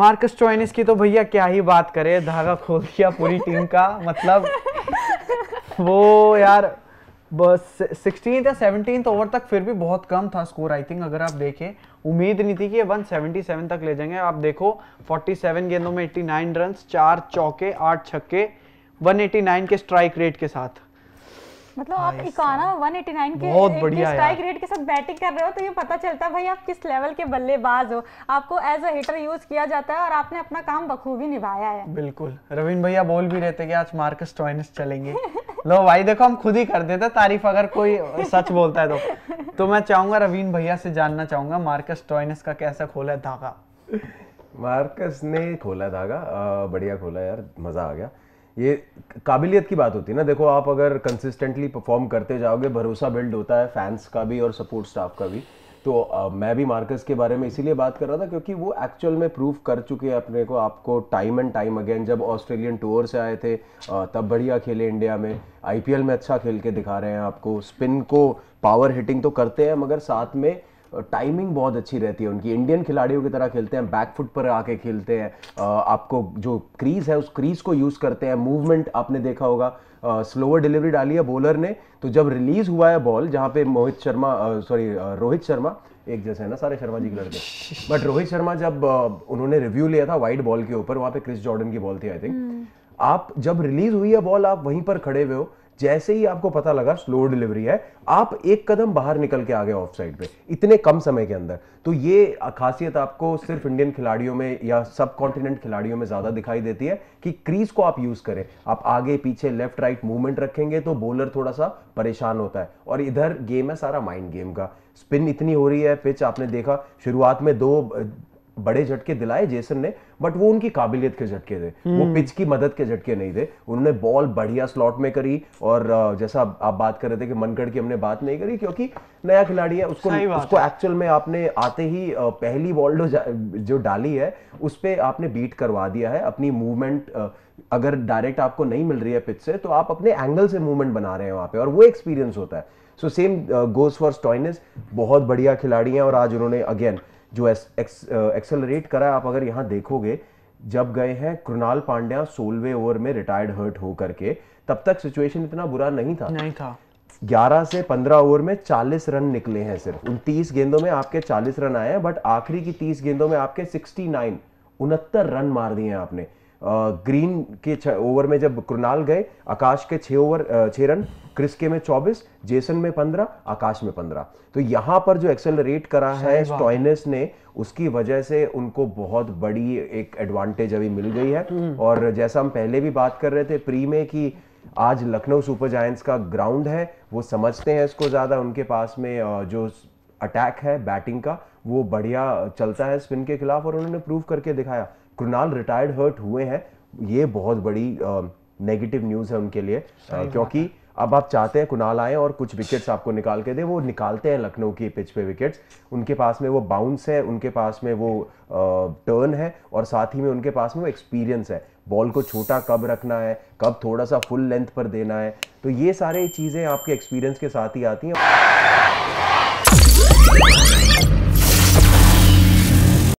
Marcus चोइनिस की तो भैया क्या ही बात करे धागा खोल दिया पूरी टीम का मतलब वो यार बस सिक्सटीन या सेवनटीन ओवर तक फिर भी बहुत कम था स्कोर आई थिंक अगर आप देखें उम्मीद नहीं थी कि ये 177 तक ले जाएंगे आप देखो 47 गेंदों में 89 रन चार चौके आठ छक्के 189 के स्ट्राइक रेट के साथ मतलब आप इकाना वन एटी नाइन के स्ट्राइक रेट के साथ बैटिंग कर रहे हो तो ये पता चलता है भाई आप किस लेवल के बल्लेबाज हो आपको एज अ हिटर यूज किया जाता है और आपने अपना काम बखूबी निभाया है बिल्कुल रविन भैया बोल भी रहते कि आज मार्कस टॉइनस चलेंगे लो भाई देखो हम खुद ही कर देते तारीफ अगर कोई सच बोलता है तो तो मैं चाहूंगा रवीन भैया से जानना चाहूंगा मार्कस टॉइनस का कैसा खोला धागा मार्कस ने खोला धागा बढ़िया खोला यार मजा आ गया ये काबिलियत की बात होती है ना देखो आप अगर कंसिस्टेंटली परफॉर्म करते जाओगे भरोसा बिल्ड होता है फैंस का भी और सपोर्ट स्टाफ का भी तो आ, मैं भी मार्कस के बारे में इसीलिए बात कर रहा था क्योंकि वो एक्चुअल में प्रूफ कर चुके हैं अपने को आपको टाइम एंड टाइम अगेन जब ऑस्ट्रेलियन टूर से आए थे तब बढ़िया खेले इंडिया में आईपीएल में अच्छा खेल के दिखा रहे हैं आपको स्पिन को पावर हिटिंग तो करते हैं मगर साथ में टाइमिंग बहुत अच्छी रहती है उनकी इंडियन खिलाड़ियों की तरह खेलते हैं बैक फुट पर आके खेलते हैं आपको जो क्रीज है उस क्रीज को यूज़ करते हैं मूवमेंट आपने देखा होगा स्लोअर डिलीवरी डाली है बॉलर ने तो जब रिलीज हुआ है बॉल जहाँ पे मोहित शर्मा सॉरी रोहित शर्मा एक जैसे है ना सारे शर्मा जी के लड़के बट रोहित शर्मा जब उन्होंने रिव्यू लिया था वाइट बॉल के ऊपर वहां पे क्रिस जॉर्डन की बॉल थी आई थिंक हम्म। आप जब रिलीज हुई है बॉल आप वहीं पर खड़े हुए हो जैसे ही आपको पता लगा स्लो डिलीवरी है आप एक कदम बाहर निकल के आ गए ऑफ साइड पे इतने कम समय के अंदर तो ये खासियत आपको सिर्फ इंडियन खिलाड़ियों में या सब कॉन्टिनेंट खिलाड़ियों में ज़्यादा दिखाई देती है कि क्रीज को आप यूज़ करें आप आगे पीछे लेफ्ट राइट मूवमेंट रखेंगे तो बॉलर थोड़ा सा परेशान होता है और इधर गेम है सारा माइंड गेम का स्पिन इतनी हो रही है पिच आपने देखा शुरुआत में दो बड़े झटके दिलाए जेसन ने बट वो उनकी काबिलियत के झटके थे वो हम्म। पिच की मदद के झटके नहीं थे उन्होंने बॉल बढ़िया स्लॉट में करी और जैसा आप बात कर रहे थे कि मनगढ़ की हमने बात नहीं करी क्योंकि नया खिलाड़ी है उसको उसको एक्चुअल में आपने आते ही पहली बॉल जो डाली है उस पर आपने बीट करवा दिया है अपनी मूवमेंट अगर डायरेक्ट आपको नहीं मिल रही है पिच से तो आप अपने एंगल से मूवमेंट बना रहे हैं वहां पे और वो एक्सपीरियंस होता है so same goes for Stoinis बहुत बढ़िया खिलाड़ी हैं और आज उन्होंने अगेन जो एक्सेलरेट uh, करा आप अगर यहाँ देखोगे जब गए हैं कृणाल पांड्या सोलवे ओवर में रिटायर्ड हर्ट हो करके तब तक सिचुएशन इतना बुरा नहीं था नहीं था 11 से 15 ओवर में 40 रन निकले हैं सिर्फ उन 30 गेंदों में आपके 40 रन आए हैं बट आखिरी की 30 गेंदों में आपके 69 उनहत्तर रन मार दिए हैं आपने ग्रीन के ओवर में जब कृणाल गए आकाश के छः ओवर छः रन क्रिस के में चौबीस जेसन में पंद्रह आकाश में पंद्रह तो यहाँ पर जो एक्सेलरेट करा है स्टॉइनिस ने उसकी वजह से उनको बहुत बड़ी एक एडवांटेज अभी मिल गई है हम्म। और जैसा हम पहले भी बात कर रहे थे प्री में कि आज लखनऊ सुपर जायंट्स का ग्राउंड है वो समझते हैं इसको ज़्यादा उनके पास में जो अटैक है बैटिंग का वो बढ़िया चलता है स्पिन के खिलाफ और उन्होंने प्रूव करके दिखाया कृणाल रिटायर्ड हर्ट हुए हैं ये बहुत बड़ी नेगेटिव न्यूज़ है उनके लिए क्योंकि अब आप चाहते हैं कुणाल आए और कुछ विकेट्स आपको निकाल के दे वो निकालते हैं लखनऊ की पिच पे विकेट्स उनके पास में वो बाउंस है उनके पास में वो टर्न है और साथ ही में उनके पास में वो एक्सपीरियंस है बॉल को छोटा कब रखना है कब थोड़ा सा फुल लेंथ पर देना है तो ये सारी चीज़ें आपके एक्सपीरियंस के साथ ही आती हैं